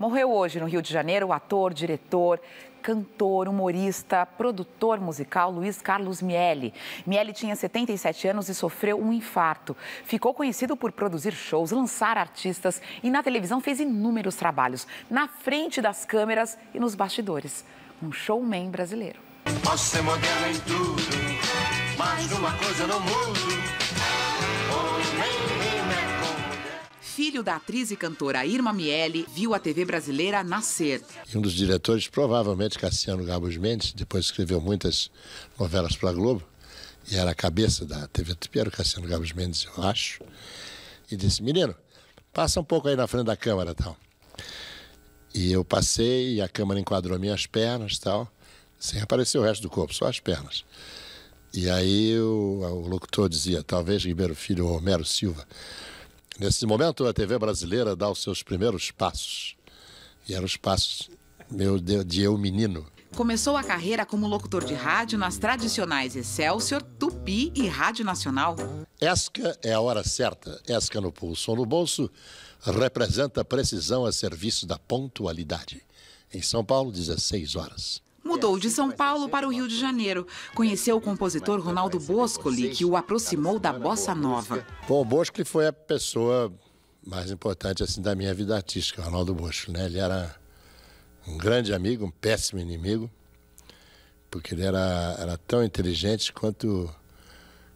Morreu hoje no Rio de Janeiro o ator, diretor, cantor, humorista, produtor musical Luiz Carlos Miele. Miele tinha 77 anos e sofreu um infarto. Ficou conhecido por produzir shows, lançar artistas e na televisão fez inúmeros trabalhos, na frente das câmeras e nos bastidores. Um showman brasileiro. Posso ser é moderno em tudo, mas uma coisa Homem filho da atriz e cantora Irma Miele, viu a TV brasileira nascer. Um dos diretores, provavelmente Cassiano Gabos Mendes, depois escreveu muitas novelas para a Globo, e era a cabeça da TV Tupi, Cassiano Gabos Mendes, eu acho, e disse, menino, passa um pouco aí na frente da câmera tal. E eu passei, e a câmera enquadrou minhas pernas tal, sem aparecer o resto do corpo, só as pernas. E aí o, o locutor dizia, talvez Ribeiro Filho ou Romero Silva Nesse momento, a TV brasileira dá os seus primeiros passos. E eram os passos meu de, de eu menino. Começou a carreira como locutor de rádio nas tradicionais Excelsior, Tupi e Rádio Nacional. ESCA é a hora certa. ESCA no pulso ou no bolso representa precisão a serviço da pontualidade. Em São Paulo, 16 horas mudou de São Paulo para o Rio de Janeiro. Conheceu o compositor Ronaldo Boscoli, que o aproximou da bossa nova. Bom, o Boscoli foi a pessoa mais importante assim da minha vida artística, o Ronaldo Boscoli. Né? Ele era um grande amigo, um péssimo inimigo, porque ele era, era tão inteligente quanto,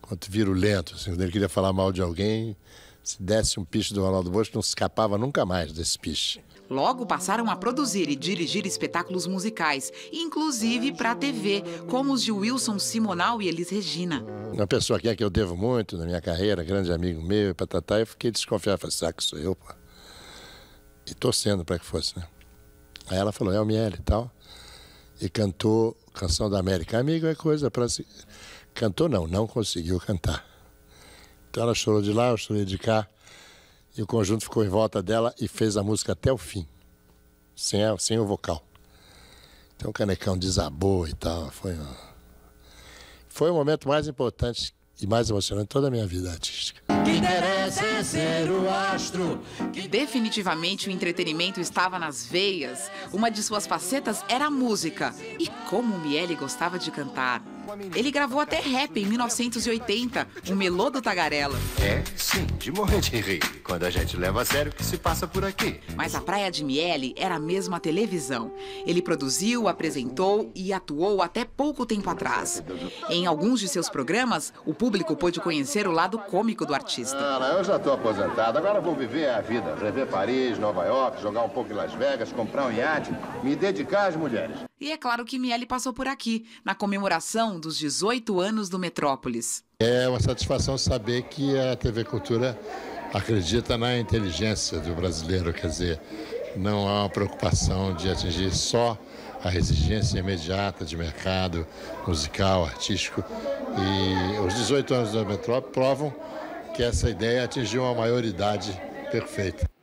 quanto virulento. Assim, quando ele queria falar mal de alguém, se desse um piche do Ronaldo Bosco, não escapava nunca mais desse piche. Logo passaram a produzir e dirigir espetáculos musicais, inclusive para a TV, como os de Wilson Simonal e Elis Regina. Uma pessoa que é que eu devo muito na minha carreira, grande amigo meu e patatá, eu fiquei desconfiado, falei, será que sou eu, pô? E torcendo para que fosse, né? Aí ela falou, é o Miele e tal, e cantou Canção da América. Amigo é coisa para se... Cantou não, não conseguiu cantar. Então ela chorou de lá, eu chorei de cá. E o conjunto ficou em volta dela e fez a música até o fim, sem, a, sem o vocal. Então o Canecão desabou e tal. Foi, foi o momento mais importante e mais emocionante de toda a minha vida artística. Que interessa é ser o astro. Que... Definitivamente o entretenimento estava nas veias. Uma de suas facetas era a música. E como Miele gostava de cantar. Ele gravou até rap em 1980, um melô do Tagarela. É, sim, de morrer de rir, quando a gente leva a sério o que se passa por aqui. Mas a Praia de Miele era mesmo a televisão. Ele produziu, apresentou e atuou até pouco tempo atrás. Em alguns de seus programas, o público pôde conhecer o lado cômico do artista. Ah, eu já estou aposentado, agora vou viver a vida. Rever Paris, Nova York, jogar um pouco em Las Vegas, comprar um iate, me dedicar às mulheres. E é claro que Miele passou por aqui, na comemoração dos 18 anos do Metrópolis. É uma satisfação saber que a TV Cultura acredita na inteligência do brasileiro, quer dizer, não há uma preocupação de atingir só a exigência imediata de mercado musical, artístico. E os 18 anos da Metrópolis provam que essa ideia atingiu uma maioridade perfeita.